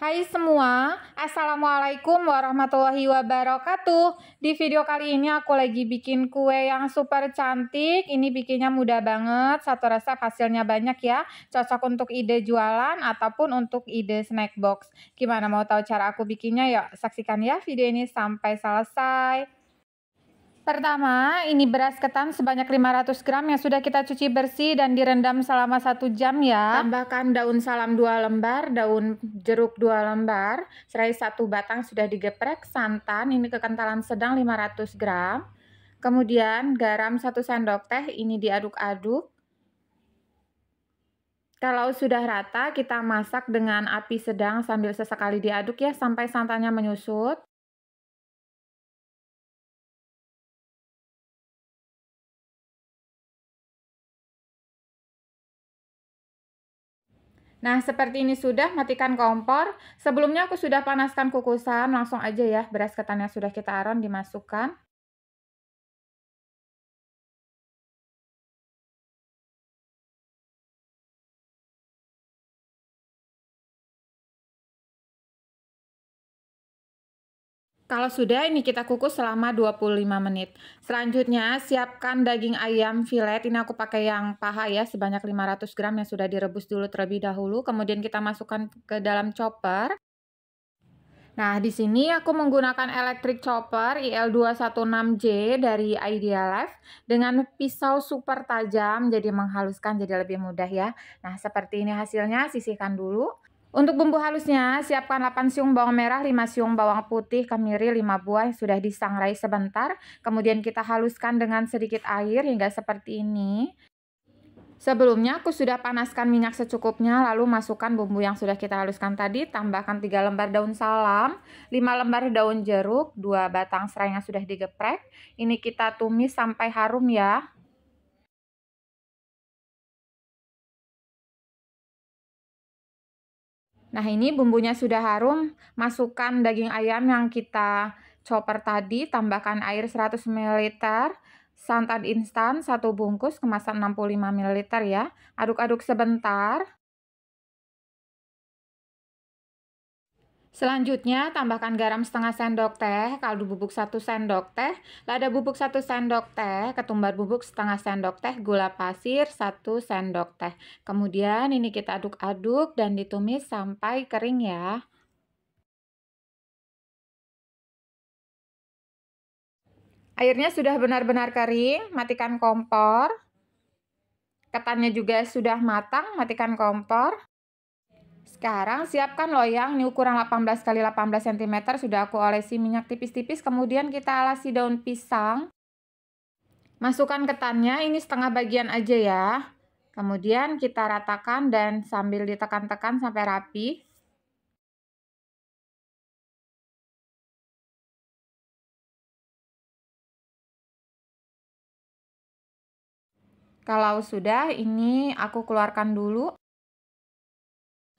Hai semua, Assalamualaikum warahmatullahi wabarakatuh Di video kali ini aku lagi bikin kue yang super cantik Ini bikinnya mudah banget, satu resep hasilnya banyak ya Cocok untuk ide jualan ataupun untuk ide snack box Gimana mau tahu cara aku bikinnya? Yuk saksikan ya video ini sampai selesai Pertama, ini beras ketan sebanyak 500 gram yang sudah kita cuci bersih dan direndam selama 1 jam ya. Tambahkan daun salam 2 lembar, daun jeruk 2 lembar, serai 1 batang sudah digeprek, santan ini kekentalan sedang 500 gram. Kemudian garam 1 sendok teh ini diaduk-aduk. Kalau sudah rata kita masak dengan api sedang sambil sesekali diaduk ya sampai santannya menyusut. Nah, seperti ini sudah, matikan kompor. Sebelumnya aku sudah panaskan kukusan, langsung aja ya beras ketan yang sudah kita aron dimasukkan. Kalau sudah, ini kita kukus selama 25 menit. Selanjutnya, siapkan daging ayam filet. Ini aku pakai yang paha ya, sebanyak 500 gram yang sudah direbus dulu terlebih dahulu. Kemudian kita masukkan ke dalam chopper. Nah, di sini aku menggunakan electric chopper IL216J dari Idealife dengan pisau super tajam jadi menghaluskan jadi lebih mudah ya. Nah, seperti ini hasilnya, sisihkan dulu. Untuk bumbu halusnya, siapkan 8 siung bawang merah, 5 siung bawang putih, kemiri 5 buah yang sudah disangrai sebentar. Kemudian kita haluskan dengan sedikit air hingga seperti ini. Sebelumnya aku sudah panaskan minyak secukupnya, lalu masukkan bumbu yang sudah kita haluskan tadi, tambahkan 3 lembar daun salam, 5 lembar daun jeruk, 2 batang serai yang sudah digeprek. Ini kita tumis sampai harum ya. Nah, ini bumbunya sudah harum, masukkan daging ayam yang kita chopper tadi, tambahkan air 100 ml, santan instan satu bungkus kemasan 65 ml ya. Aduk-aduk sebentar. Selanjutnya, tambahkan garam setengah sendok teh, kaldu bubuk 1 sendok teh, lada bubuk 1 sendok teh, ketumbar bubuk setengah sendok teh, gula pasir 1 sendok teh. Kemudian ini kita aduk-aduk dan ditumis sampai kering ya. Airnya sudah benar-benar kering, matikan kompor. Ketannya juga sudah matang, matikan kompor. Sekarang siapkan loyang, ini ukuran 18 x 18 cm sudah aku olesi minyak tipis-tipis, kemudian kita alasi daun pisang. Masukkan ketannya, ini setengah bagian aja ya. Kemudian kita ratakan dan sambil ditekan-tekan sampai rapi. Kalau sudah, ini aku keluarkan dulu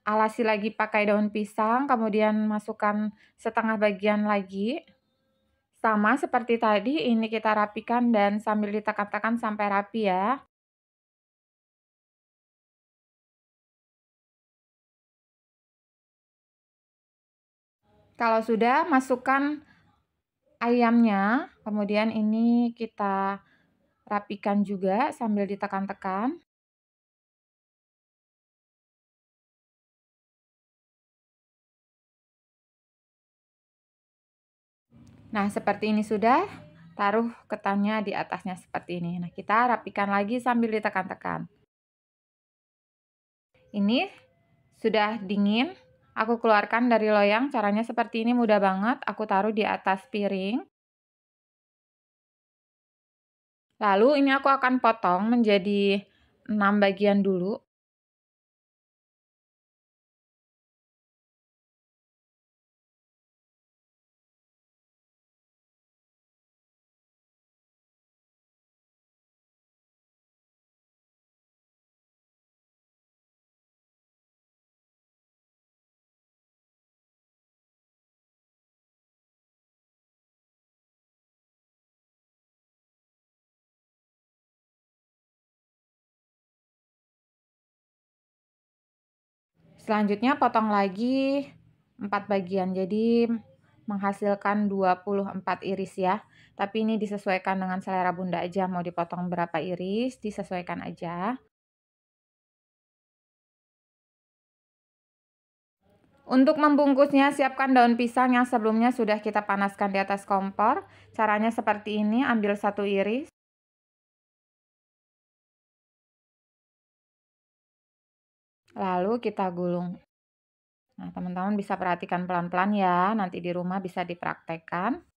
alasi lagi pakai daun pisang, kemudian masukkan setengah bagian lagi. Sama seperti tadi, ini kita rapikan dan sambil ditekan-tekan sampai rapi ya. Kalau sudah, masukkan ayamnya. Kemudian ini kita rapikan juga sambil ditekan-tekan. Nah, seperti ini sudah. Taruh ketannya di atasnya seperti ini. Nah, kita rapikan lagi sambil ditekan-tekan. Ini sudah dingin. Aku keluarkan dari loyang. Caranya seperti ini mudah banget. Aku taruh di atas piring. Lalu ini aku akan potong menjadi 6 bagian dulu. Selanjutnya potong lagi 4 bagian. Jadi menghasilkan 24 iris ya. Tapi ini disesuaikan dengan selera Bunda aja mau dipotong berapa iris, disesuaikan aja. Untuk membungkusnya, siapkan daun pisang yang sebelumnya sudah kita panaskan di atas kompor. Caranya seperti ini, ambil satu iris, Lalu kita gulung. Nah, teman-teman bisa perhatikan pelan-pelan ya, nanti di rumah bisa dipraktekkan.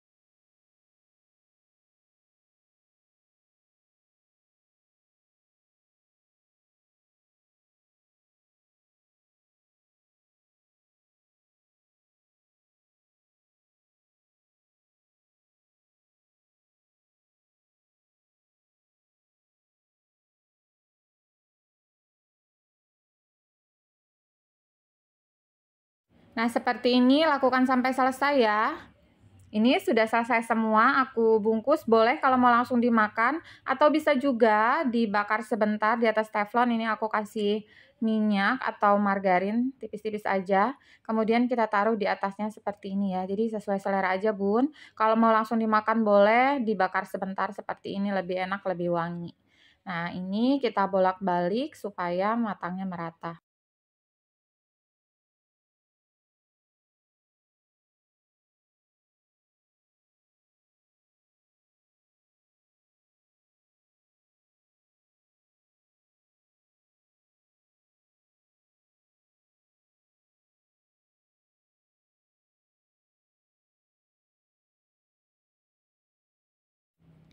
Nah, seperti ini lakukan sampai selesai ya. Ini sudah selesai semua, aku bungkus. Boleh kalau mau langsung dimakan atau bisa juga dibakar sebentar di atas teflon. Ini aku kasih minyak atau margarin tipis-tipis aja. Kemudian kita taruh di atasnya seperti ini ya. Jadi sesuai selera aja, Bun. Kalau mau langsung dimakan boleh, dibakar sebentar seperti ini lebih enak, lebih wangi. Nah, ini kita bolak-balik supaya matangnya merata.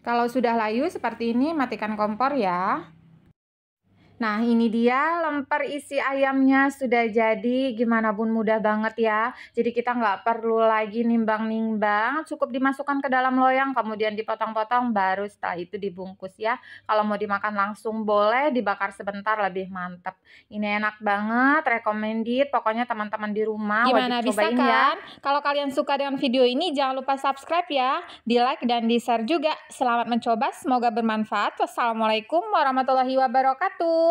Kalau sudah layu seperti ini, matikan kompor ya. Nah, ini dia lemper isi ayamnya sudah jadi. Gimana pun mudah banget ya. Jadi kita nggak perlu lagi nimbang-nimbang. Cukup dimasukkan ke dalam loyang, kemudian dipotong-potong, baru setelah itu dibungkus ya. Kalau mau dimakan langsung boleh, dibakar sebentar lebih mantep. Ini enak banget, recommended. Pokoknya teman-teman di rumah Gimana bisa cobain ya. kan? ya. Kalau kalian suka dengan video ini, jangan lupa subscribe ya. Di like dan di share juga. Selamat mencoba, semoga bermanfaat. Wassalamualaikum warahmatullahi wabarakatuh.